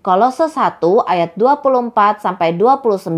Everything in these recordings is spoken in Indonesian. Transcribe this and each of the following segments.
Kolose 1 ayat 24 sampai 29.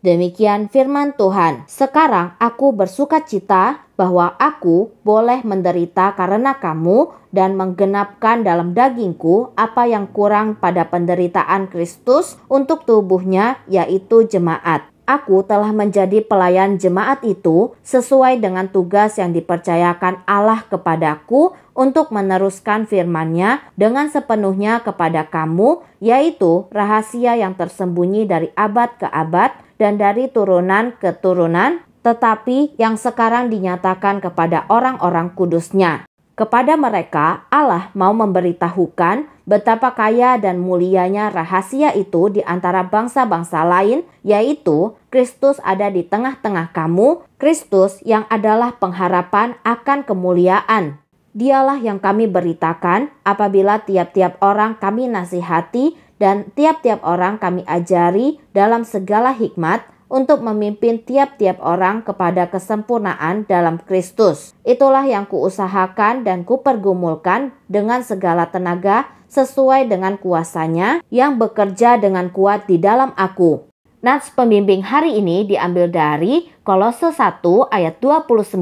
Demikian firman Tuhan. Sekarang aku bersuka cita bahwa aku boleh menderita karena kamu dan menggenapkan dalam dagingku apa yang kurang pada penderitaan Kristus untuk tubuhnya yaitu jemaat. Aku telah menjadi pelayan jemaat itu sesuai dengan tugas yang dipercayakan Allah kepadaku untuk meneruskan firman-Nya dengan sepenuhnya kepada kamu, yaitu rahasia yang tersembunyi dari abad ke abad dan dari turunan ke turunan, tetapi yang sekarang dinyatakan kepada orang-orang kudusnya. Kepada mereka, Allah mau memberitahukan betapa kaya dan mulianya rahasia itu di antara bangsa-bangsa lain, yaitu Kristus ada di tengah-tengah kamu, Kristus yang adalah pengharapan akan kemuliaan. Dialah yang kami beritakan apabila tiap-tiap orang kami nasihati dan tiap-tiap orang kami ajari dalam segala hikmat untuk memimpin tiap-tiap orang kepada kesempurnaan dalam Kristus. Itulah yang kuusahakan dan kupergumulkan dengan segala tenaga sesuai dengan kuasanya yang bekerja dengan kuat di dalam aku. Nats pembimbing hari ini diambil dari Kolose 1 ayat 29.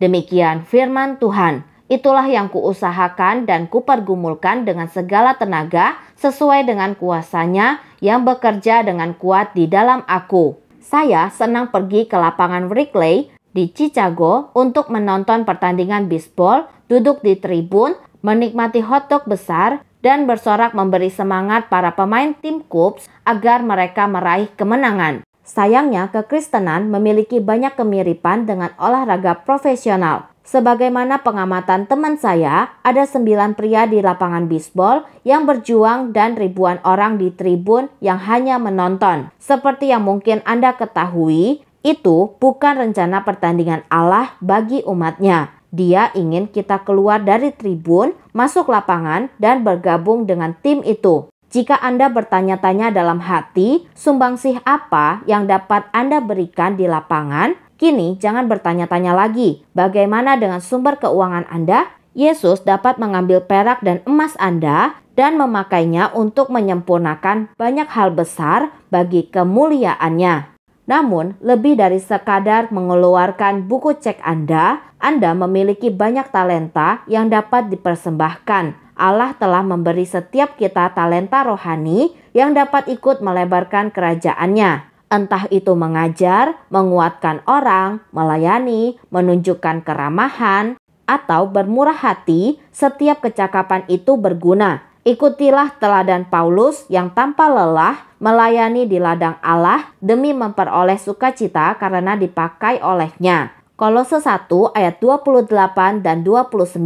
Demikian firman Tuhan. Itulah yang kuusahakan dan kupergumulkan dengan segala tenaga sesuai dengan kuasanya yang bekerja dengan kuat di dalam aku. Saya senang pergi ke lapangan Wrigley di Chicago untuk menonton pertandingan bisbol, duduk di tribun, menikmati hotdog besar dan bersorak memberi semangat para pemain tim Cubs agar mereka meraih kemenangan. Sayangnya, kekristenan memiliki banyak kemiripan dengan olahraga profesional. Sebagaimana pengamatan teman saya, ada sembilan pria di lapangan bisbol yang berjuang dan ribuan orang di tribun yang hanya menonton. Seperti yang mungkin Anda ketahui, itu bukan rencana pertandingan Allah bagi umatnya. Dia ingin kita keluar dari tribun, masuk lapangan, dan bergabung dengan tim itu. Jika Anda bertanya-tanya dalam hati, sumbangsih apa yang dapat Anda berikan di lapangan? Kini jangan bertanya-tanya lagi, bagaimana dengan sumber keuangan Anda? Yesus dapat mengambil perak dan emas Anda dan memakainya untuk menyempurnakan banyak hal besar bagi kemuliaannya. Namun, lebih dari sekadar mengeluarkan buku cek Anda, anda memiliki banyak talenta yang dapat dipersembahkan. Allah telah memberi setiap kita talenta rohani yang dapat ikut melebarkan kerajaannya. Entah itu mengajar, menguatkan orang, melayani, menunjukkan keramahan, atau bermurah hati, setiap kecakapan itu berguna. Ikutilah teladan Paulus yang tanpa lelah melayani di ladang Allah demi memperoleh sukacita karena dipakai olehnya. Kolose 1 ayat 28 dan 29.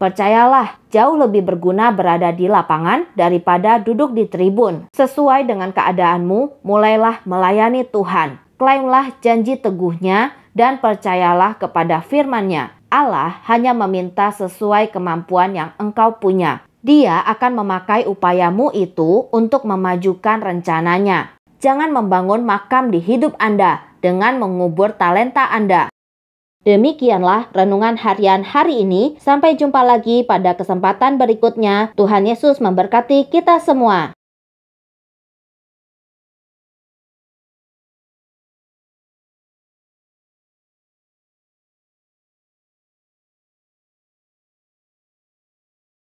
Percayalah, jauh lebih berguna berada di lapangan daripada duduk di tribun. Sesuai dengan keadaanmu, mulailah melayani Tuhan. Klaimlah janji teguhnya dan percayalah kepada firman-Nya. Allah hanya meminta sesuai kemampuan yang engkau punya. Dia akan memakai upayamu itu untuk memajukan rencananya. Jangan membangun makam di hidup Anda dengan mengubur talenta Anda. Demikianlah renungan harian hari ini. Sampai jumpa lagi pada kesempatan berikutnya. Tuhan Yesus memberkati kita semua.